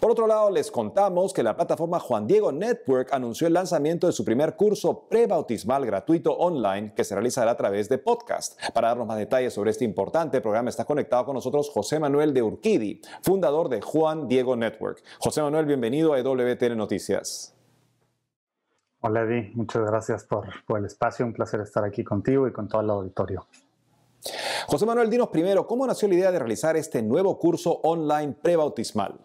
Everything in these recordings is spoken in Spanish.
Por otro lado, les contamos que la plataforma Juan Diego Network anunció el lanzamiento de su primer curso prebautismal gratuito online que se realizará a través de podcast. Para darnos más detalles sobre este importante programa está conectado con nosotros José Manuel de Urquidi, fundador de Juan Diego Network. José Manuel, bienvenido a EWTN Noticias. Hola Eddie, muchas gracias por, por el espacio, un placer estar aquí contigo y con todo el auditorio. José Manuel, dinos primero, ¿cómo nació la idea de realizar este nuevo curso online prebautismal?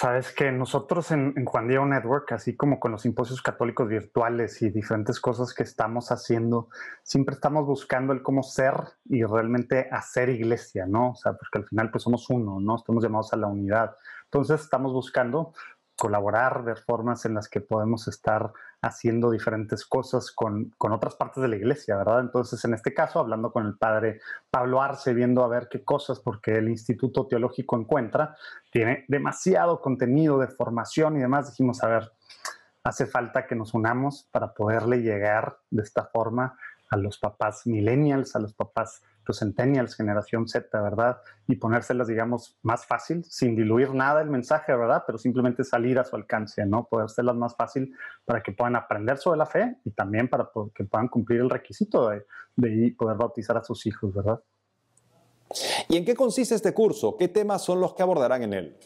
Sabes que nosotros en, Juan Diego Network, así como con los simposios católicos virtuales y diferentes cosas que estamos haciendo, siempre estamos buscando el cómo ser y realmente hacer iglesia, ¿no? O sea, porque al final pues somos uno, ¿no? Estamos llamados a la unidad. Entonces estamos buscando colaborar, de formas en las que podemos estar haciendo diferentes cosas con, otras partes de la iglesia, ¿verdad? Entonces, en este caso, hablando con el padre Pablo Arce, viendo a ver qué cosas, porque el Instituto Teológico Encuentra tiene demasiado contenido de formación y demás, dijimos, a ver, hace falta que nos unamos para poderle llegar de esta forma a los papás millennials, a los papás centennials, generación Z, ¿verdad? Y ponérselas, digamos, más fácil, sin diluir nada el mensaje, ¿verdad? Pero simplemente salir a su alcance, ¿no? Podérselas más fácil para que puedan aprender sobre la fe y también para que puedan cumplir el requisito de poder bautizar a sus hijos, ¿verdad? ¿Y en qué consiste este curso? ¿Qué temas son los que abordarán en él?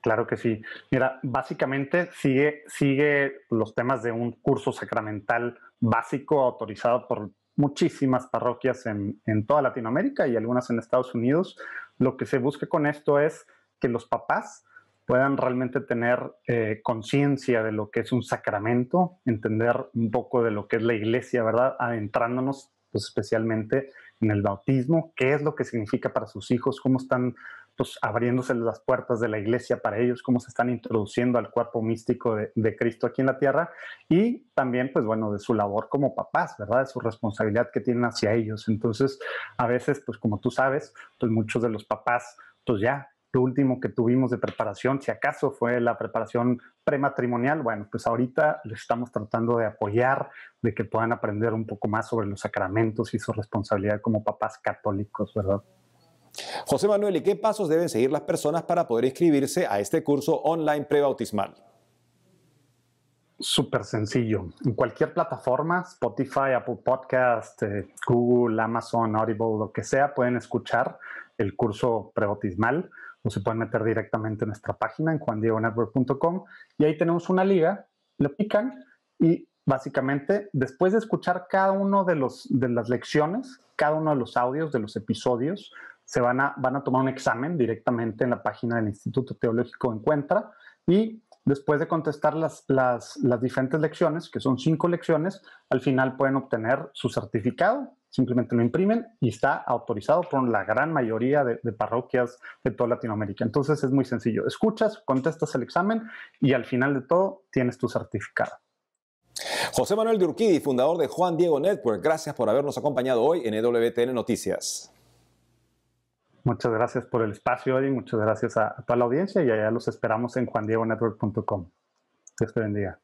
Claro que sí. Mira, básicamente sigue, sigue los temas de un curso sacramental básico autorizado por muchísimas parroquias en, toda Latinoamérica y algunas en Estados Unidos. Lo que se busca con esto es que los papás puedan realmente tener eh, conciencia de lo que es un sacramento, entender un poco de lo que es la iglesia, ¿verdad? Adentrándonos pues, especialmente en el bautismo, qué es lo que significa para sus hijos, cómo están pues, abriéndose las puertas de la iglesia para ellos, cómo se están introduciendo al cuerpo místico de, Cristo aquí en la tierra y también, pues bueno, de su labor como papás, ¿verdad? De su responsabilidad que tienen hacia ellos. Entonces, a veces, pues como tú sabes, pues muchos de los papás, pues ya, lo último que tuvimos de preparación, si acaso fue la preparación prematrimonial, bueno, pues ahorita les estamos tratando de apoyar, de que puedan aprender un poco más sobre los sacramentos y su responsabilidad como papás católicos, ¿verdad? José Manuel, ¿y qué pasos deben seguir las personas para poder inscribirse a este curso online prebautismal? Súper sencillo. En cualquier plataforma, Spotify, Apple Podcast, eh, Google, Amazon, Audible, lo que sea, pueden escuchar el curso prebautismal o se pueden meter directamente en nuestra página en juandiegonetwork.com y ahí tenemos una liga, lo pican y básicamente después de escuchar cada uno de, los, de las lecciones, cada uno de los audios, de los episodios, se van a, tomar un examen directamente en la página del Instituto Teológico Encuentra y después de contestar las, las, diferentes lecciones, que son cinco lecciones, al final pueden obtener su certificado, simplemente lo imprimen y está autorizado por la gran mayoría de, parroquias de toda Latinoamérica. Entonces es muy sencillo, escuchas, contestas el examen y al final de todo tienes tu certificado. José Manuel de fundador de Juan Diego Network, gracias por habernos acompañado hoy en EWTN Noticias. Muchas gracias por el espacio, hoy, Muchas gracias a, toda la audiencia y allá los esperamos en juandiegonetwork.com. Dios te bendiga.